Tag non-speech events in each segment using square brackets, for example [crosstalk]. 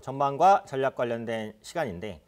전망과 전략 관련된 시간인데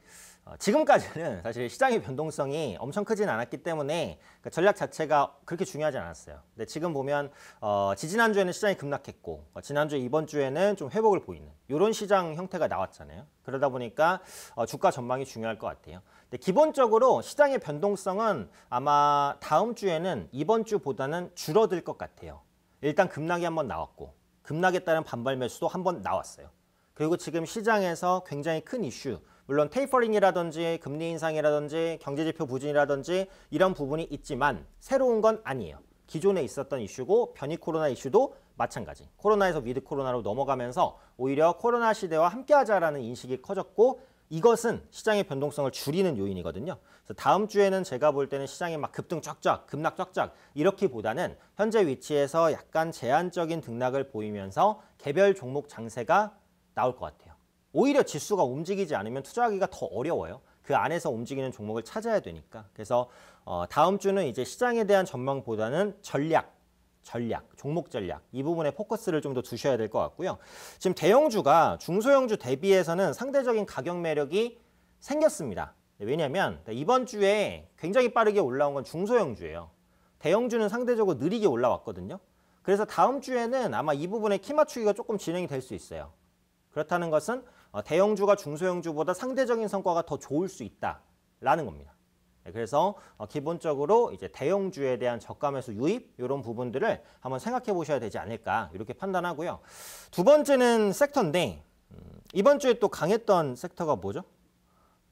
어, 지금까지는 사실 시장의 변동성이 엄청 크진 않았기 때문에 그 전략 자체가 그렇게 중요하지 않았어요. 근데 지금 보면 어, 지지난주에는 시장이 급락했고 어, 지난주 이번 주에는 좀 회복을 보이는 이런 시장 형태가 나왔잖아요. 그러다 보니까 어, 주가 전망이 중요할 것 같아요. 근데 기본적으로 시장의 변동성은 아마 다음 주에는 이번 주보다는 줄어들 것 같아요. 일단 급락이 한번 나왔고 급락에 따른 반발 매수도 한번 나왔어요. 그리고 지금 시장에서 굉장히 큰 이슈 물론 테이퍼링이라든지 금리 인상이라든지 경제지표 부진이라든지 이런 부분이 있지만 새로운 건 아니에요. 기존에 있었던 이슈고 변이 코로나 이슈도 마찬가지. 코로나에서 위드 코로나로 넘어가면서 오히려 코로나 시대와 함께하자라는 인식이 커졌고 이것은 시장의 변동성을 줄이는 요인이거든요. 그래서 다음 주에는 제가 볼 때는 시장이 막 급등 쫙쫙, 급락 쫙쫙 이렇기보다는 현재 위치에서 약간 제한적인 등락을 보이면서 개별 종목 장세가 나올 것 같아요. 오히려 지수가 움직이지 않으면 투자하기가 더 어려워요. 그 안에서 움직이는 종목을 찾아야 되니까. 그래서 어, 다음 주는 이제 시장에 대한 전망보다는 전략, 전략, 종목 전략 이 부분에 포커스를 좀 더 두셔야 될 것 같고요. 지금 대형주가 중소형주 대비해서는 상대적인 가격 매력이 생겼습니다. 왜냐하면 이번 주에 굉장히 빠르게 올라온 건 중소형주예요. 대형주는 상대적으로 느리게 올라왔거든요. 그래서 다음 주에는 아마 이 부분에 키 맞추기가 조금 진행이 될 수 있어요. 그렇다는 것은 어, 대형주가 중소형주보다 상대적인 성과가 더 좋을 수 있다라는 겁니다. 네, 그래서 어, 기본적으로 이제 대형주에 대한 저가 매수 유입 이런 부분들을 한번 생각해 보셔야 되지 않을까 이렇게 판단하고요. 두 번째는 섹터인데 음, 이번 주에 또 강했던 섹터가 뭐죠?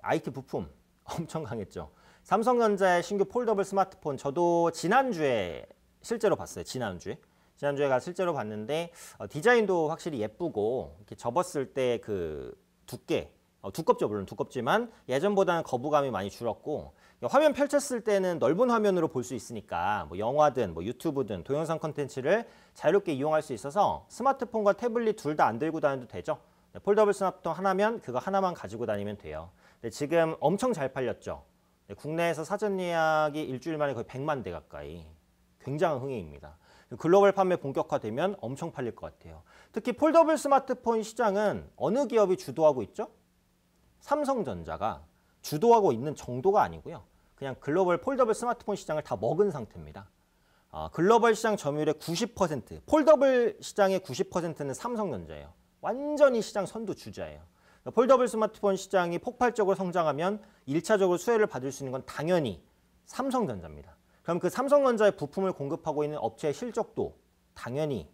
IT 부품 [laughs] 엄청 강했죠. 삼성전자의 신규 폴더블 스마트폰 저도 지난주에 실제로 봤어요. 지난주에. 지난주에가 실제로 봤는데 어, 디자인도 확실히 예쁘고 이렇게 접었을 때 그 두께 어, 두껍죠 물론 두껍지만 예전보다는 거부감이 많이 줄었고 그러니까 화면 펼쳤을 때는 넓은 화면으로 볼 수 있으니까 뭐 영화든 뭐 유튜브든 동영상 컨텐츠를 자유롭게 이용할 수 있어서 스마트폰과 태블릿 둘 다 안 들고 다녀도 되죠 네, 폴더블 스마트폰 하나면 그거 하나만 가지고 다니면 돼요 네, 지금 엄청 잘 팔렸죠 네, 국내에서 사전 예약이 일주일 만에 거의 100만 대 가까이 굉장한 흥행입니다 글로벌 판매 본격화되면 엄청 팔릴 것 같아요. 특히 폴더블 스마트폰 시장은 어느 기업이 주도하고 있죠? 삼성전자가 주도하고 있는 정도가 아니고요. 그냥 글로벌 폴더블 스마트폰 시장을 다 먹은 상태입니다. 아, 글로벌 시장 점유율의 90%, 폴더블 시장의 90%는 삼성전자예요. 완전히 시장 선두 주자예요. 그러니까 폴더블 스마트폰 시장이 폭발적으로 성장하면 1차적으로 수혜를 받을 수 있는 건 당연히 삼성전자입니다. 그럼 그 삼성전자의 부품을 공급하고 있는 업체의 실적도 당연히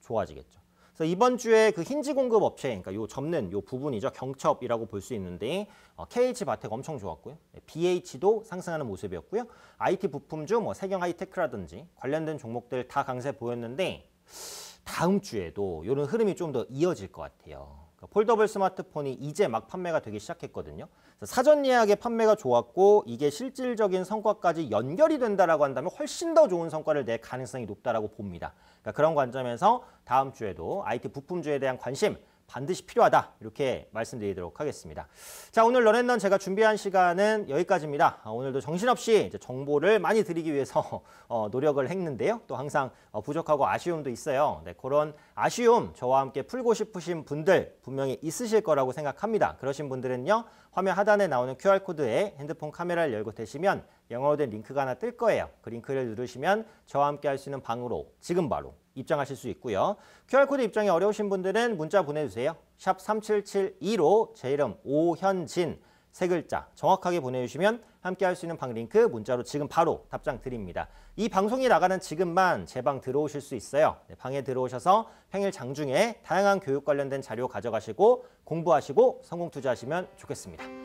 좋아지겠죠. 그래서 이번 주에 그 힌지 공급 업체, 그러니까 요 접는 요 부분이죠. 경첩이라고 볼 수 있는데 어, KH 바텍 엄청 좋았고요. 네, BH도 상승하는 모습이었고요. IT 부품 주뭐 세경 하이테크라든지 관련된 종목들 다 강세 보였는데 다음 주에도 이런 흐름이 좀 더 이어질 것 같아요. 그러니까 폴더블 스마트폰이 이제 막 판매가 되기 시작했거든요. 사전 예약에 판매가 좋았고 이게 실질적인 성과까지 연결이 된다라고 한다면 훨씬 더 좋은 성과를 낼 가능성이 높다라고 봅니다. 그러니까 그런 관점에서 다음 주에도 IT 부품주에 대한 관심 반드시 필요하다 이렇게 말씀드리도록 하겠습니다. 자 오늘 런앤런 제가 준비한 시간은 여기까지입니다. 아, 오늘도 정신없이 정보를 많이 드리기 위해서 [laughs] 어, 노력을 했는데요. 또 항상 어, 부족하고 아쉬움도 있어요. 네, 그런 아쉬움 저와 함께 풀고 싶으신 분들 분명히 있으실 거라고 생각합니다. 그러신 분들은요. 화면 하단에 나오는 QR코드에 핸드폰 카메라를 열고 대시면 영어로 된 링크가 하나 뜰 거예요. 그 링크를 누르시면 저와 함께 할 수 있는 방으로 지금 바로 입장하실 수 있고요. QR코드 입장이 어려우신 분들은 문자 보내주세요. 샵 3772로 제 이름 오현진 세 글자 정확하게 보내주시면 함께할 수 있는 방 링크 문자로 지금 바로 답장 드립니다. 이 방송이 나가는 지금만 제 방 들어오실 수 있어요. 네, 방에 들어오셔서 평일 장중에 다양한 교육 관련된 자료 가져가시고 공부하시고 성공 투자하시면 좋겠습니다.